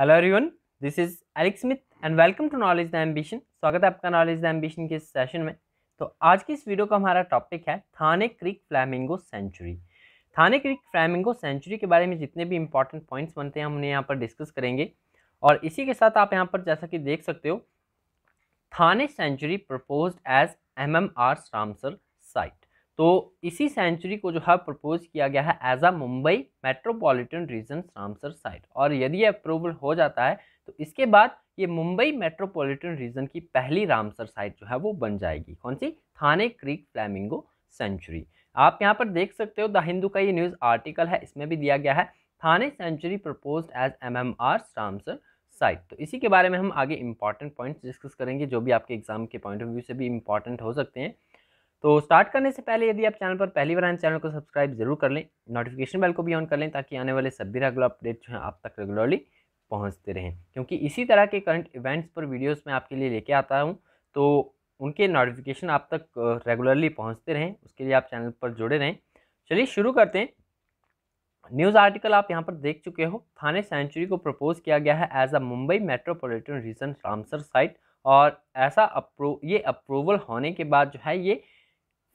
Hello everyone this is Alec Smith and welcome to knowledge the ambition स्वागत है आपका knowledge the ambition के session में तो आज की इस वीडियो का हमारा टॉपिक है Thane creek flamingo sanctuary Thane creek flamingo sanctuary के बारे में जितने भी इंपॉर्टेंट पॉइंट्स बनते हैं हम उन्हें यहाँ पर डिस्कस करेंगे और इसी के साथ आप यहाँ पर जैसा कि देख सकते हो Thane sanctuary propose as M M R Ramsar site तो इसी सेंचुरी को जो है हाँ प्रपोज किया गया है as a Mumbai metropolitan region Ramsar site और यदि ये अप्रूवल हो जाता है तो इसके बाद ये मुंबई मेट्रोपॉलिटन रीजन की पहली रामसर साइट जो है वो बन जाएगी कौन सी थाने क्रीक फ्लैमिंगो सेंचुरी आप यहाँ पर देख सकते हो द हिंदू का ये न्यूज़ आर्टिकल है इसमें भी दिया गया है Thane sanctuary propose as M M R Ramsar site तो इसी के बारे में हम आगे इंपॉर्टेंट पॉइंट्स डिस्कस करेंगे जो भी आपके एग्जाम के पॉइंट ऑफ व्यू से भी इंपॉर्टेंट हो सकते हैं तो स्टार्ट करने से पहले यदि आप चैनल पर पहली बार आए चैनल को सब्सक्राइब जरूर कर लें नोटिफिकेशन बेल को भी ऑन कर लें ताकि आने वाले सभी रेगुलर अपडेट जो हैं आप तक रेगुलरली पहुंचते रहें क्योंकि इसी तरह के करंट इवेंट्स पर वीडियोस मैं आपके लिए लेके आता हूं तो उनके नोटिफिकेशन आप तक रेगुलरली पहुँचते रहें उसके लिए आप चैनल पर जुड़े रहें चलिए शुरू करते हैं न्यूज़ आर्टिकल आप यहाँ पर देख चुके हो थाने सेंचुरी को प्रपोज किया गया है as a Mumbai metropolitan region Ramsar site और ऐसा अप्रो ये अप्रूवल होने के बाद जो है ये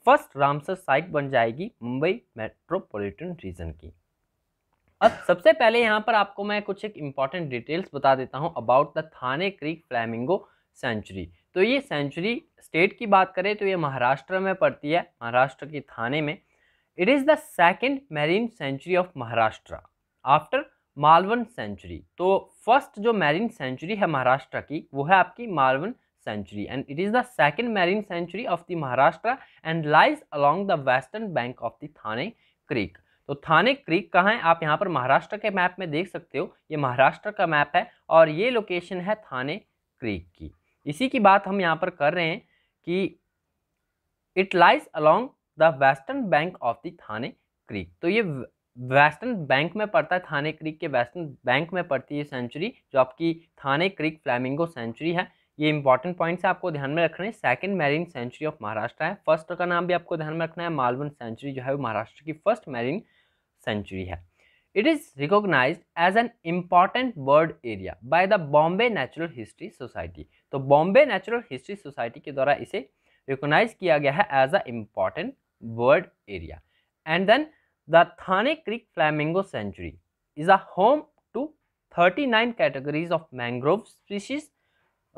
फर्स्ट रामसर साइट बन जाएगी मुंबई मेट्रोपॉलिटन रीजन की अब सबसे पहले यहाँ पर आपको मैं कुछ एक इम्पॉर्टेंट डिटेल्स बता देता हूँ about the Thane creek flamingo sanctuary तो ये सेंचुरी स्टेट की बात करें तो ये महाराष्ट्र में पड़ती है महाराष्ट्र की थाने में it is the second marine sanctuary of Maharashtra after Malvan sanctuary तो फर्स्ट जो मैरीन सेंचुरी है महाराष्ट्र की वो है आपकी Malvan century and it is the second marine sanctuary of the Maharashtra and lies along the western bank of the Thane Creek. तो थाने creek कहाँ है आप यहाँ पर महाराष्ट्र के मैप में देख सकते हो ये महाराष्ट्र का मैप है और ये लोकेशन है थाने क्रीक की इसी की बात हम यहाँ पर कर रहे हैं कि it lies along the western bank of the Thane creek तो ये वेस्टर्न बैंक में पड़ता है थाने क्रीक के वेस्टर्न बैंक में पड़ती है सेंचुरी जो आपकी थाने क्रीक फ्लैमिंगो सेंचुरी है ये इंपॉर्टेंट पॉइंट्स आपको ध्यान में रखना है second marine sanctuary of Maharashtra है फर्स्ट का नाम भी आपको ध्यान में रखना है मालवन सेंचुरी जो है वो महाराष्ट्र की फर्स्ट मैरीन सेंचुरी है it is recognise as an important bird area by the Bombay Natural History Society तो बॉम्बे नेचुरल हिस्ट्री सोसाइटी के द्वारा इसे रिकोगनाइज किया गया है as a important bird area and then the Thane creek flamingo sanctuary is a home to thirty nine categories of mangrove species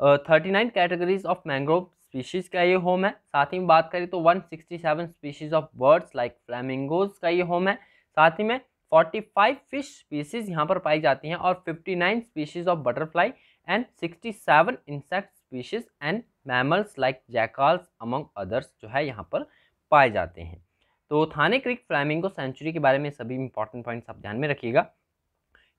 thirty nine categories of mangrove species का ये home है साथ ही में बात करें तो one sixty seven species of birds like flamingos का ये होम है साथ ही में फोर्टी फाइव फिश स्पीशीज़ यहाँ पर पाई जाती हैं और fifty nine species of butterfly and sixty seven insect species and mammals like jackals among others जो है यहाँ पर पाए जाते हैं तो थाने क्रिक फ्लैमिंगो सेंचुरी के बारे में सभी इंपॉर्टेंट पॉइंट्स आप ध्यान में रखिएगा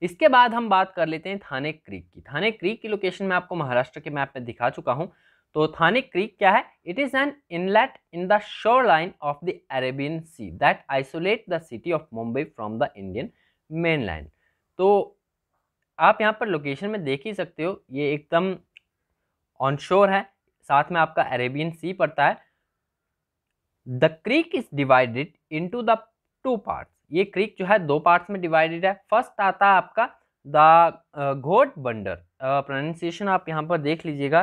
इसके बाद हम बात कर लेते हैं थाने क्रीक की थाने क्रीक की लोकेशन मैं आपको महाराष्ट्र के मैप में दिखा चुका हूँ तो थाने क्रीक क्या है it is an inlet in the shoreline of the Arabian sea that isolate the city of Mumbai from the Indian mainland तो आप यहाँ पर लोकेशन में देख ही सकते हो ये एकदम ऑन शोर है साथ में आपका अरेबियन सी पड़ता है the creek is divided into the two parts ये क्रिक जो है दो पार्ट्स में डिवाइडेड है फर्स्ट आता है आपका द घोट बंडर प्रोनाउंसिएशन आप यहाँ पर देख लीजिएगा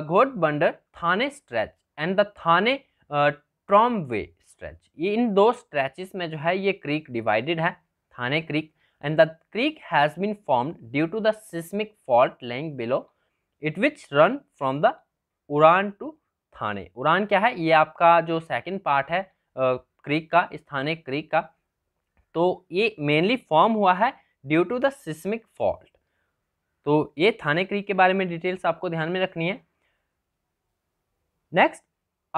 Ghod uh, Bunder Thane stretch and the Thane Trombay stretch ये इन दो स्ट्रेचेस में जो है ये क्रिक डिवाइडेड है Thane creek and the creek has been formed due to the seismic fault line below it which run from the Uran to Thane Uran क्या है ये आपका जो सेकेंड पार्ट है क्रिक uh, का इस थाने का तो ये मेनली फॉर्म हुआ है due to the seismic fault तो ये थाने क्रीक के बारे में डिटेल्स आपको ध्यान में रखनी है next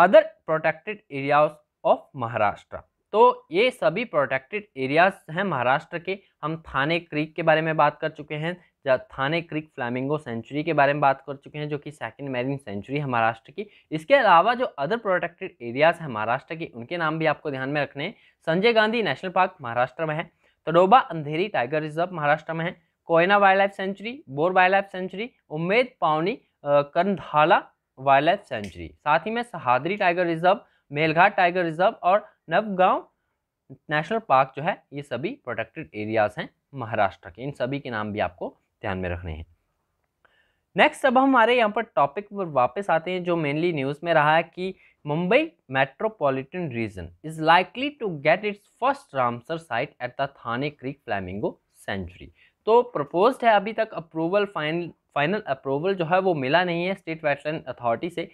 other protected areas of Maharashtra तो ये सभी प्रोटेक्टेड एरियाज हैं महाराष्ट्र के हम थाने क्रीक के बारे में बात कर चुके हैं थाने क्रिक फ्लैमिंगो सेंचुरी के बारे में बात कर चुके हैं जो कि सेकंड मैरिन सेंचुरी है महाराष्ट्र की इसके अलावा जो अदर प्रोटेक्टेड एरियाज़ हैं महाराष्ट्र की उनके नाम भी आपको ध्यान में रखने हैं संजय गांधी नेशनल पार्क महाराष्ट्र में है तडोबा अंधेरी टाइगर रिजर्व महाराष्ट्र में है Koyna wildlife sanctuary Bor wildlife sanctuary Umred Pauni Karhandla wildlife sanctuary साथ ही में Sahyadri tiger reserve Melghat tiger reserve और नवगांव नेशनल पार्क जो है ये सभी प्रोटेक्टेड एरियाज़ हैं महाराष्ट्र के इन सभी के नाम भी आपको ध्यान में रखने हैं नेक्स्ट अब हमारे यहाँ पर टॉपिक पर वापस आते हैं जो मेनली न्यूज़ में रहा है कि Mumbai metropolitan region is likely to get its first Ramsar site at the Thane creek flamingo sanctuary तो प्रपोज्ड है अभी तक अप्रूवल फाइनल फाइनल अप्रूवल जो है वो मिला नहीं है स्टेट वेटलैंड अथॉरिटी से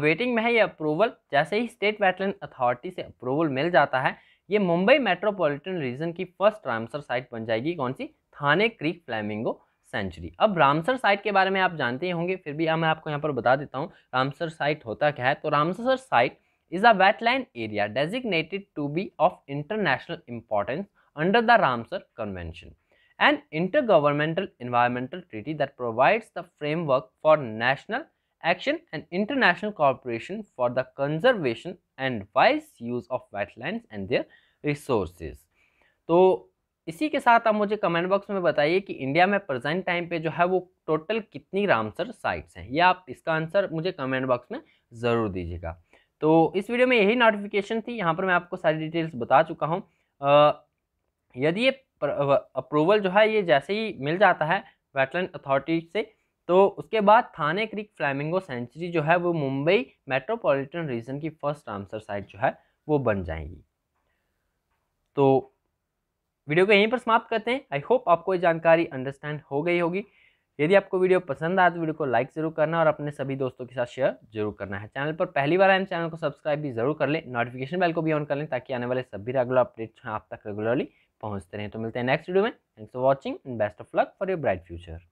वेटिंग में है ये अप्रूवल जैसे ही स्टेट वेटलैंड अथॉरिटी से अप्रूवल मिल जाता है ये मुंबई मेट्रोपॉलिटन रीजन की फर्स्ट रामसर साइट बन जाएगी कौन सी थाने क्रिक फ्लैमिंगो सेंचुरी अब रामसर साइट के बारे में आप जानते ही होंगे फिर भी हाँ, मैं आपको यहाँ पर बता देता हूँ रामसर साइट होता क्या है तो Ramsar site is a wetland area designated to be of international importance under the Ramsar convention an intergovernmental environmental treaty that provides the framework for national action and international corporation for the conservation and wise use of wetland and their resources तो इसी के साथ आप मुझे comment box में बताइए कि India में प्रेजेंट टाइम पे जो है वो टोटल कितनी रामसर साइट्स हैं या आप इसका आंसर मुझे कमेंट बॉक्स में ज़रूर दीजिएगा तो इस वीडियो में यही नोटिफिकेशन थी यहाँ पर मैं आपको सारी डिटेल्स बता चुका हूँ यदि ये अप्रूवल जो है ये जैसे ही मिल जाता है वेटलैंड अथॉरिटी से तो उसके बाद थाने क्रिक फ्लैमिंगो सेंचुरी जो है वो मुंबई मेट्रोपॉलिटन रीजन की फर्स्ट आंसर साइट जो है वो बन जाएंगी तो वीडियो को यहीं पर समाप्त करते हैं आई होप आपको ये जानकारी अंडरस्टैंड हो गई होगी यदि आपको वीडियो पसंद आया तो वीडियो को लाइक जरूर करना और अपने सभी दोस्तों के साथ शेयर जरूर करना है चैनल पर पहली बार आए चैनल को सब्सक्राइब भी जरूर कर लें नोटिफिकेशन बेल को भी ऑन कर लें ताकि आने वाले सभी रेगुलर अपडेट्स आप तक रेगुलरली पहुंचते रहें तो मिलते हैं नेक्स्ट वीडियो में thanks for watching and best of luck for your bright future